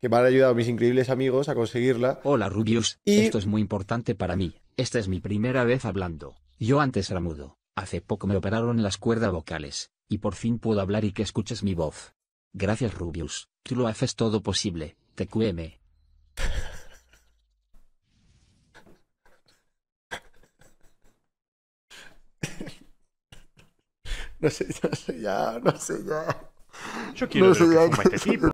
que me han ayudado mis increíbles amigos a conseguirla. Hola Rubius, esto es muy importante para mí. Esta es mi primera vez hablando. Yo antes era mudo. Hace poco me operaron las cuerdas vocales, y por fin puedo hablar y que escuches mi voz. Gracias Rubius, tú lo haces todo posible, TQM. no sé, no sé ya, no sé ya. Yo quiero no